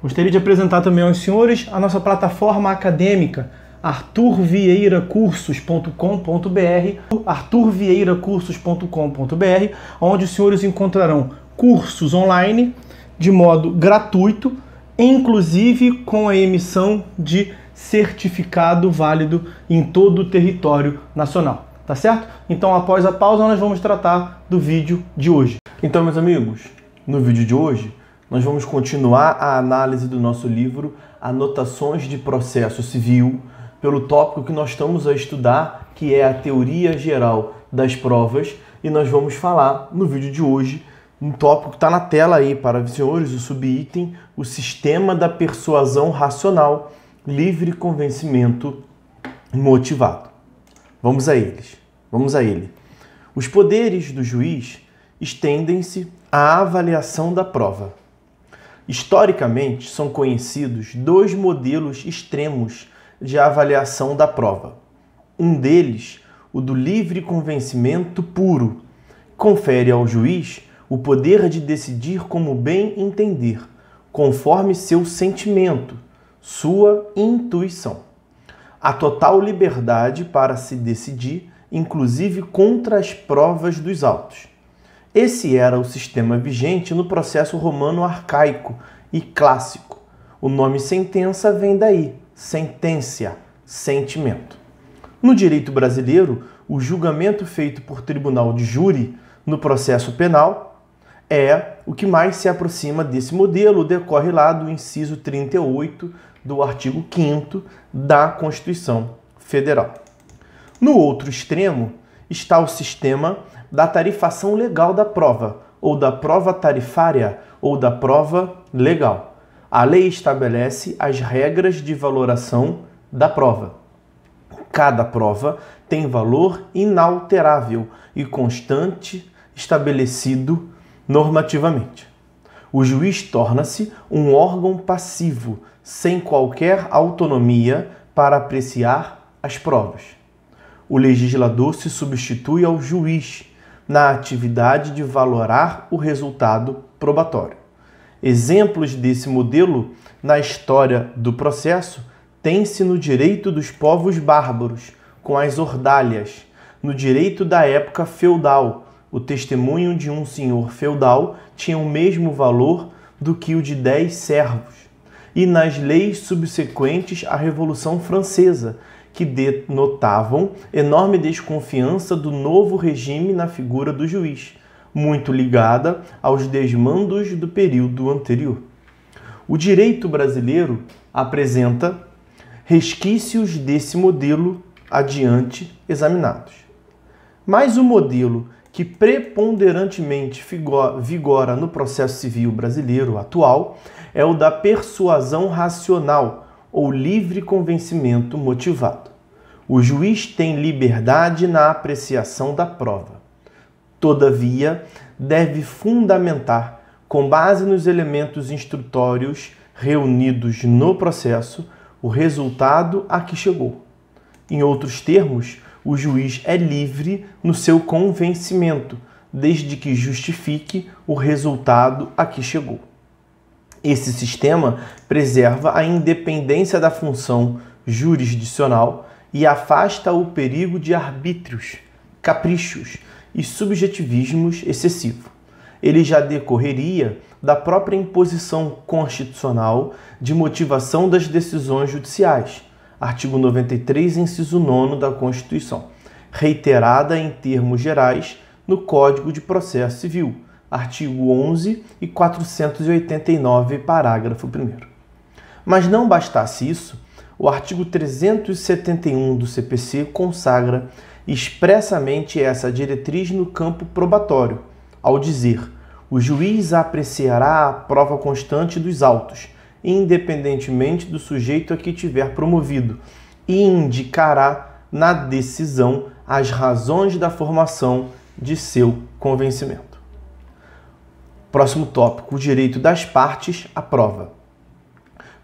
Gostaria de apresentar também aos senhores a nossa plataforma acadêmica arturvieiracursos.com.br arturvieiracursos.com.br onde os senhores encontrarão cursos online de modo gratuito, inclusive com a emissão de certificado válido em todo o território nacional, tá certo? Então, após a pausa, nós vamos tratar do vídeo de hoje. Então, meus amigos, no vídeo de hoje nós vamos continuar a análise do nosso livro Anotações de Processo Civil, pelo tópico que nós estamos a estudar, que é a teoria geral das provas, e nós vamos falar no vídeo de hoje um tópico que está na tela aí para os senhores, o subitem, o sistema da persuasão racional, livre convencimento motivado. Vamos a eles. Vamos a ele. Os poderes do juiz estendem-se à avaliação da prova. Historicamente, são conhecidos dois modelos extremos de avaliação da prova. Um deles, o do livre convencimento puro, confere ao juiz o poder de decidir como bem entender, conforme seu sentimento, sua intuição. A total liberdade para se decidir, inclusive contra as provas dos autos. Esse era o sistema vigente no processo romano arcaico e clássico. O nome sentença vem daí, sentência, sentimento. No direito brasileiro, o julgamento feito por tribunal de júri no processo penal é o que mais se aproxima desse modelo, decorre lá do inciso 38 do artigo 5 da Constituição Federal. No outro extremo está o sistema da tarifação legal da prova, ou da prova tarifária, ou da prova legal. A lei estabelece as regras de valoração da prova. Cada prova tem valor inalterável e constante estabelecido normativamente. O juiz torna-se um órgão passivo, sem qualquer autonomia para apreciar as provas. O legislador se substitui ao juiz na atividade de valorar o resultado probatório. Exemplos desse modelo na história do processo têm-se no direito dos povos bárbaros, com as ordalhas, no direito da época feudal. O testemunho de um senhor feudal tinha o mesmo valor do que o de dez servos. E nas leis subsequentes à Revolução Francesa, que denotavam enorme desconfiança do novo regime na figura do juiz, muito ligada aos desmandos do período anterior. O direito brasileiro apresenta resquícios desse modelo adiante examinados. Mas o modelo que preponderantemente vigora no processo civil brasileiro atual é o da persuasão racional ou livre convencimento motivado. O juiz tem liberdade na apreciação da prova. Todavia, deve fundamentar, com base nos elementos instrutórios reunidos no processo, o resultado a que chegou. Em outros termos, o juiz é livre no seu convencimento, desde que justifique o resultado a que chegou. Esse sistema preserva a independência da função jurisdicional e afasta o perigo de arbítrios, caprichos e subjetivismos excessivos. Ele já decorreria da própria imposição constitucional de motivação das decisões judiciais, artigo 93, inciso 9 da Constituição, reiterada em termos gerais no Código de Processo Civil, artigo 11 e 489, parágrafo 1. Mas não bastasse isso, o artigo 371 do CPC consagra expressamente essa diretriz no campo probatório, ao dizer: o juiz apreciará a prova constante dos autos, independentemente do sujeito a que tiver promovido, e indicará na decisão as razões da formação de seu convencimento. Próximo tópico: o direito das partes à prova.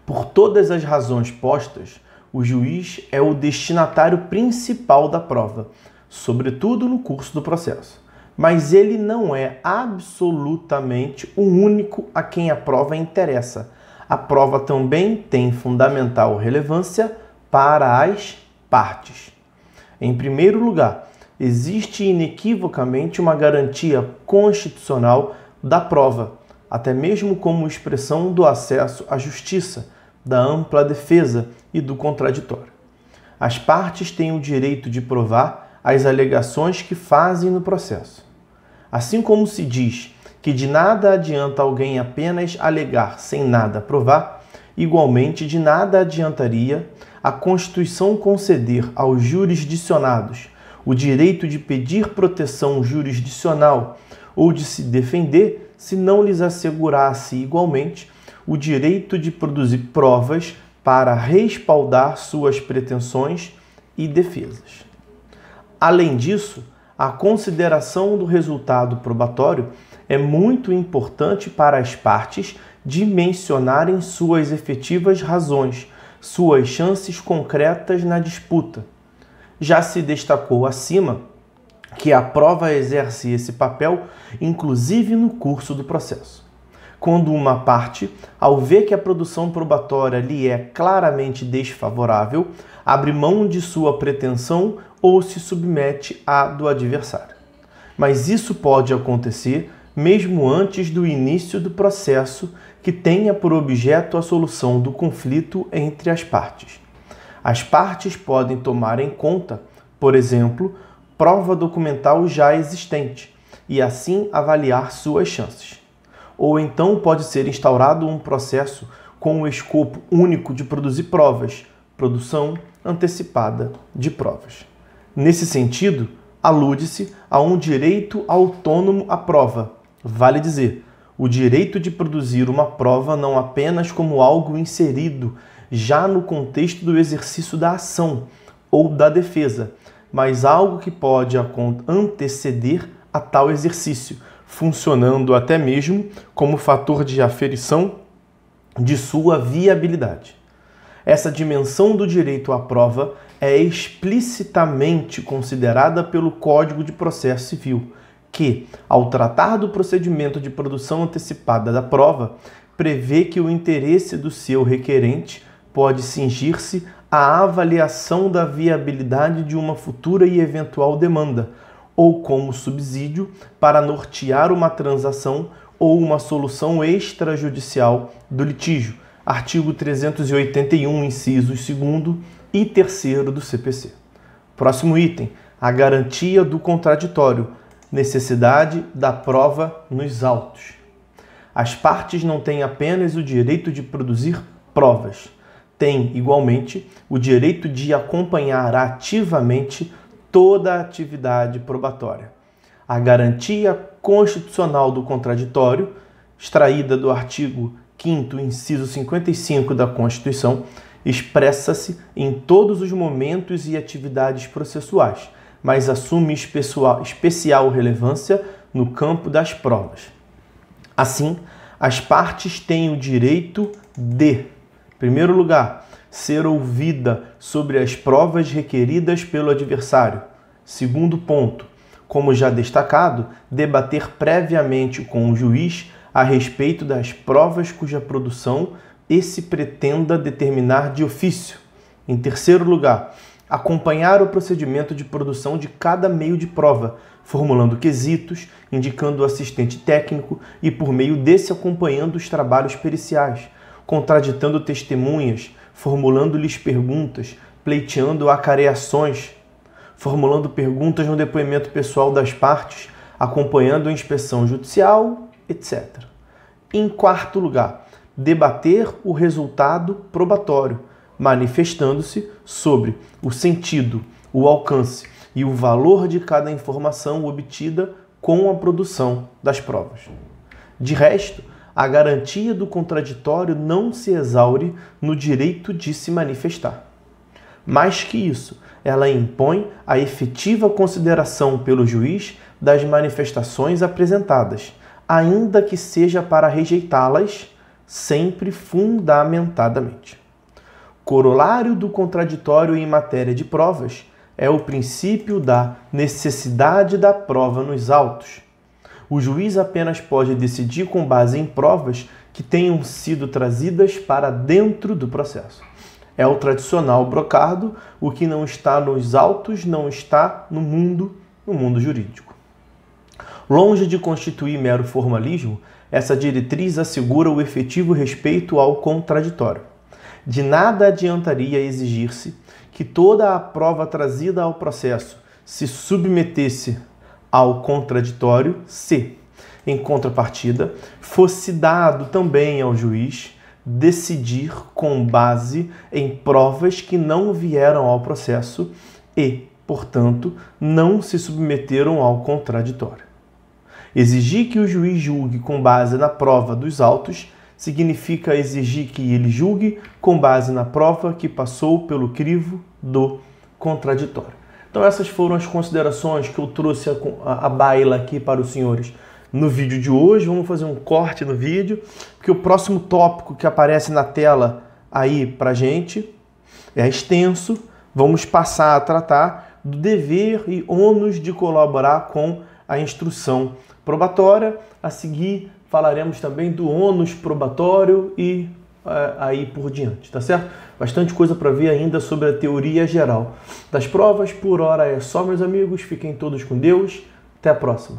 Por todas as razões postas, o juiz é o destinatário principal da prova, sobretudo no curso do processo. Mas ele não é absolutamente o único a quem a prova interessa. A prova também tem fundamental relevância para as partes. Em primeiro lugar, existe inequivocamente uma garantia constitucional da prova, até mesmo como expressão do acesso à justiça, da ampla defesa e do contraditório. As partes têm o direito de provar as alegações que fazem no processo. Assim como se diz que de nada adianta alguém apenas alegar sem nada provar, igualmente de nada adiantaria a Constituição conceder aos jurisdicionados o direito de pedir proteção jurisdicional ou de se defender se não lhes assegurasse igualmente o direito de produzir provas para respaldar suas pretensões e defesas. Além disso, a consideração do resultado probatório é muito importante para as partes dimensionarem suas efetivas razões, suas chances concretas na disputa. Já se destacou acima que a prova exerce esse papel, inclusive no curso do processo. Quando uma parte, ao ver que a produção probatória lhe é claramente desfavorável, abre mão de sua pretensão ou se submete à do adversário. Mas isso pode acontecer mesmo antes do início do processo que tenha por objeto a solução do conflito entre as partes. As partes podem tomar em conta, por exemplo, prova documental já existente e assim avaliar suas chances. Ou então pode ser instaurado um processo com o escopo único de produzir provas, produção antecipada de provas. Nesse sentido, alude-se a um direito autônomo à prova, vale dizer, o direito de produzir uma prova não apenas como algo inserido já no contexto do exercício da ação ou da defesa, mas algo que pode anteceder a tal exercício, funcionando até mesmo como fator de aferição de sua viabilidade. Essa dimensão do direito à prova é explicitamente considerada pelo Código de Processo Civil, que, ao tratar do procedimento de produção antecipada da prova, prevê que o interesse do seu requerente pode cingir-se a avaliação da viabilidade de uma futura e eventual demanda, ou como subsídio para nortear uma transação ou uma solução extrajudicial do litígio. Artigo 381, incisos 2 e 3 do CPC. Próximo item: a garantia do contraditório, necessidade da prova nos autos. As partes não têm apenas o direito de produzir provas, tem igualmente o direito de acompanhar ativamente toda a atividade probatória. A garantia constitucional do contraditório, extraída do artigo 5 inciso 55 da Constituição, expressa-se em todos os momentos e atividades processuais, mas assume especial relevância no campo das provas. Assim, as partes têm o direito de primeiro lugar, ser ouvida sobre as provas requeridas pelo adversário. Segundo ponto, como já destacado, debater previamente com o juiz a respeito das provas cuja produção esse pretenda determinar de ofício. Em terceiro lugar, acompanhar o procedimento de produção de cada meio de prova, formulando quesitos, indicando o assistente técnico e, por meio desse, acompanhando os trabalhos periciais contraditando testemunhas, formulando-lhes perguntas, pleiteando acareações, formulando perguntas no depoimento pessoal das partes, acompanhando a inspeção judicial, etc. Em quarto lugar, debater o resultado probatório, manifestando-se sobre o sentido, o alcance e o valor de cada informação obtida com a produção das provas. De resto, a garantia do contraditório não se exaure no direito de se manifestar. Mais que isso, ela impõe a efetiva consideração pelo juiz das manifestações apresentadas, ainda que seja para rejeitá-las, sempre fundamentadamente. Corolário do contraditório em matéria de provas é o princípio da necessidade da prova nos autos, o juiz apenas pode decidir com base em provas que tenham sido trazidas para dentro do processo. É o tradicional brocardo, o que não está nos autos, não está no mundo, no mundo jurídico. Longe de constituir mero formalismo, essa diretriz assegura o efetivo respeito ao contraditório. De nada adiantaria exigir-se que toda a prova trazida ao processo se submetesse ao contraditório se, em contrapartida, fosse dado também ao juiz decidir com base em provas que não vieram ao processo e, portanto, não se submeteram ao contraditório. Exigir que o juiz julgue com base na prova dos autos significa exigir que ele julgue com base na prova que passou pelo crivo do contraditório. Então essas foram as considerações que eu trouxe a, a, a baila aqui para os senhores no vídeo de hoje. Vamos fazer um corte no vídeo, porque o próximo tópico que aparece na tela aí para gente é extenso. Vamos passar a tratar do dever e ônus de colaborar com a instrução probatória. A seguir falaremos também do ônus probatório e aí por diante, tá certo? Bastante coisa para ver ainda sobre a teoria geral das provas. Por hora é só, meus amigos. Fiquem todos com Deus. Até a próxima.